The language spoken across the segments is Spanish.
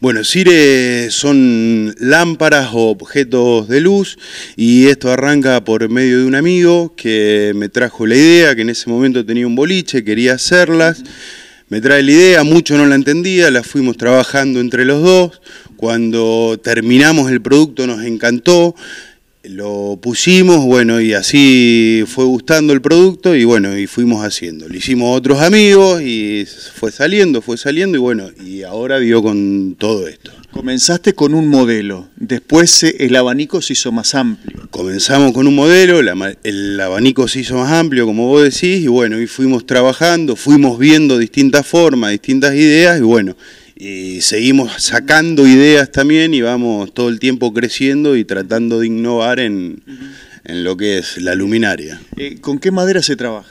Bueno, CIRE son lámparas o objetos de luz y esto arranca por medio de un amigo que me trajo la idea, que en ese momento tenía un boliche, quería hacerlas. Me trae la idea, mucho no la entendía, la fuimos trabajando entre los dos. Cuando terminamos el producto nos encantó, lo pusimos, bueno, y así fue gustando el producto y bueno, y fuimos haciendo. lo hicimos otros amigos y fue saliendo, fue saliendo y bueno, y ahora vio con todo esto. Comenzaste con un modelo, después eh, el abanico se hizo más amplio. Comenzamos con un modelo, el abanico se hizo más amplio, como vos decís, y bueno, y fuimos trabajando, fuimos viendo distintas formas, distintas ideas y bueno, y seguimos sacando ideas también y vamos todo el tiempo creciendo y tratando de innovar en, lo que es la luminaria. Eh, ¿Con qué madera se trabaja?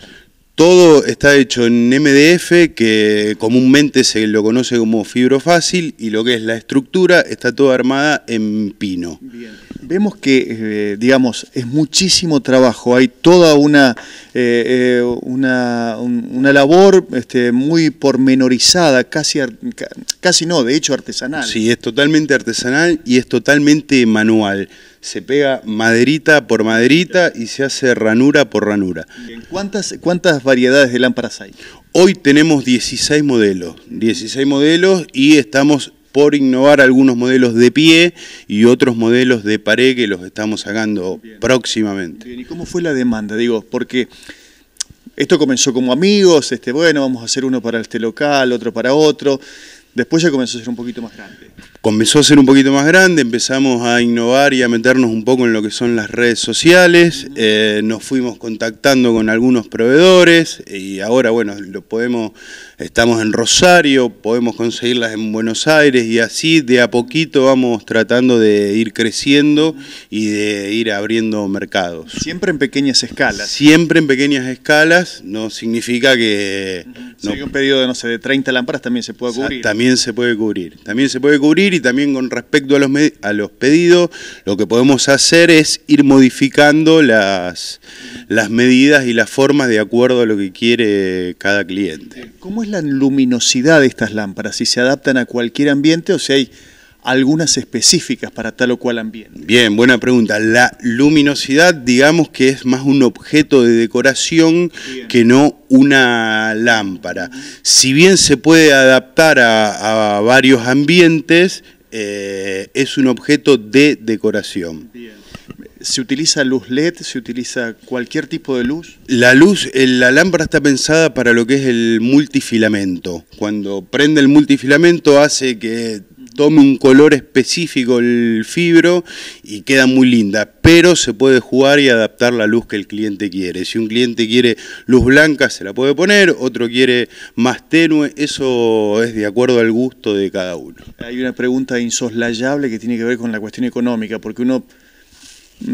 Todo está hecho en MDF, que comúnmente se lo conoce como fibro fácil, y lo que es la estructura está toda armada en pino. Bien vemos que, eh, digamos, es muchísimo trabajo, hay toda una, eh, eh, una, labor este, muy pormenorizada, casi, casi no, de hecho artesanal. Sí, es totalmente artesanal y es totalmente manual. Se pega maderita por maderita y se hace ranura por ranura. ¿Cuántas, cuántas variedades de lámparas hay? Hoy tenemos 16 modelos, 16 modelos y estamos por innovar algunos modelos de pie y otros modelos de pared que los estamos sacando próximamente. ¿Y cómo fue la demanda? Digo, porque esto comenzó como amigos, este, bueno, vamos a hacer uno para este local, otro para otro. Después ya comenzó a ser un poquito más grande. Comenzó a ser un poquito más grande, empezamos a innovar y a meternos un poco en lo que son las redes sociales, eh, nos fuimos contactando con algunos proveedores y ahora, bueno, lo podemos, estamos en Rosario, podemos conseguirlas en Buenos Aires y así de a poquito vamos tratando de ir creciendo y de ir abriendo mercados. Siempre en pequeñas escalas. Siempre en pequeñas escalas, no significa que... un pedido de, no sé, de 30 lámparas también se pueda cubrir se puede cubrir. También se puede cubrir y también con respecto a los, a los pedidos, lo que podemos hacer es ir modificando las, las medidas y las formas de acuerdo a lo que quiere cada cliente. ¿Cómo es la luminosidad de estas lámparas? ¿Si se adaptan a cualquier ambiente o si hay algunas específicas para tal o cual ambiente? Bien, buena pregunta. La luminosidad, digamos que es más un objeto de decoración que no una lámpara. Si bien se puede adaptar a, varios ambientes, eh, es un objeto de decoración. ¿Se utiliza luz LED? ¿Se utiliza cualquier tipo de luz? La luz, eh, la lámpara está pensada para lo que es el multifilamento. Cuando prende el multifilamento hace que tome un color específico el fibro y queda muy linda, pero se puede jugar y adaptar la luz que el cliente quiere. Si un cliente quiere luz blanca, se la puede poner, otro quiere más tenue, eso es de acuerdo al gusto de cada uno. Hay una pregunta insoslayable que tiene que ver con la cuestión económica, porque uno...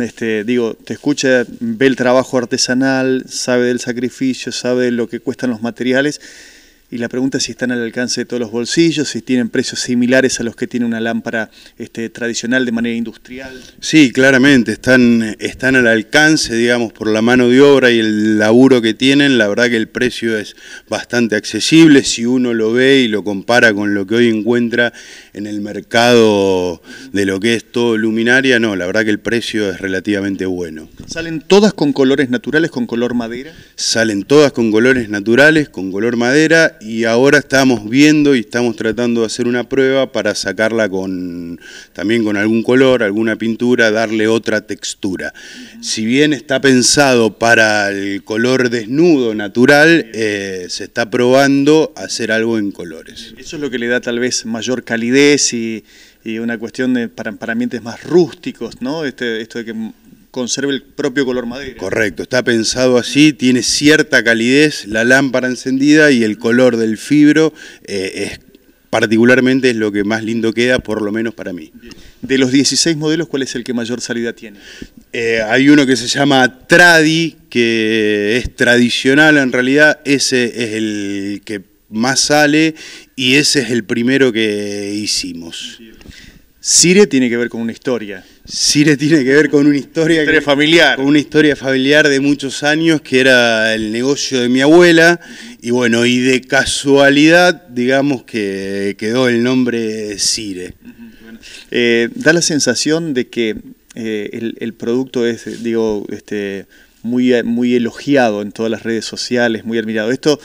Este, digo, te escucha, ve el trabajo artesanal, sabe del sacrificio, sabe lo que cuestan los materiales y la pregunta es si están al alcance de todos los bolsillos, si tienen precios similares a los que tiene una lámpara este, tradicional de manera industrial. Sí, claramente, están, están al alcance, digamos, por la mano de obra y el laburo que tienen, la verdad que el precio es bastante accesible si uno lo ve y lo compara con lo que hoy encuentra en el mercado de lo que es todo luminaria, no, la verdad que el precio es relativamente bueno. ¿Salen todas con colores naturales, con color madera? Salen todas con colores naturales, con color madera y ahora estamos viendo y estamos tratando de hacer una prueba para sacarla con también con algún color, alguna pintura, darle otra textura. Si bien está pensado para el color desnudo natural, eh, se está probando hacer algo en colores. Eso es lo que le da tal vez mayor calidez y, una cuestión de, para, para ambientes más rústicos, ¿no? Este, esto de que conserve el propio color madera. Correcto, está pensado así, tiene cierta calidez la lámpara encendida y el color del fibro eh, es particularmente es lo que más lindo queda, por lo menos para mí. De los 16 modelos, ¿cuál es el que mayor salida tiene? Eh, hay uno que se llama Tradi, que es tradicional en realidad, ese es el que más sale y ese es el primero que hicimos. Sire tiene que ver con una historia. Cire tiene que ver con una historia, familiar. una historia familiar de muchos años que era el negocio de mi abuela. Y bueno, y de casualidad, digamos que quedó el nombre Cire. Eh, da la sensación de que eh, el, producto es, digo, este, muy, muy elogiado en todas las redes sociales, muy admirado. Esto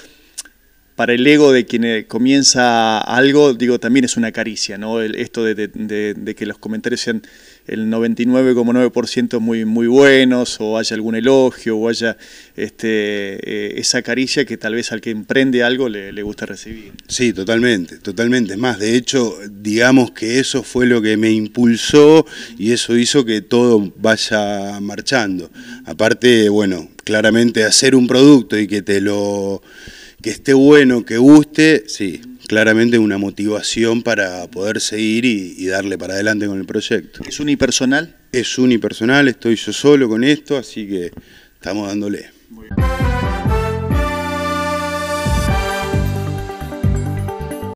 para el ego de quien eh, comienza algo, digo, también es una caricia, ¿no? esto de, que los comentarios sean el 99,9% muy, muy buenos, o haya algún elogio, o haya este, eh, esa caricia que tal vez al que emprende algo le, le gusta recibir. Sí, totalmente, totalmente. más, de hecho, digamos que eso fue lo que me impulsó y eso hizo que todo vaya marchando. Aparte, bueno, claramente hacer un producto y que te lo que esté bueno, que guste, sí, claramente una motivación para poder seguir y, darle para adelante con el proyecto. ¿Es unipersonal? Es unipersonal, estoy yo solo con esto, así que estamos dándole.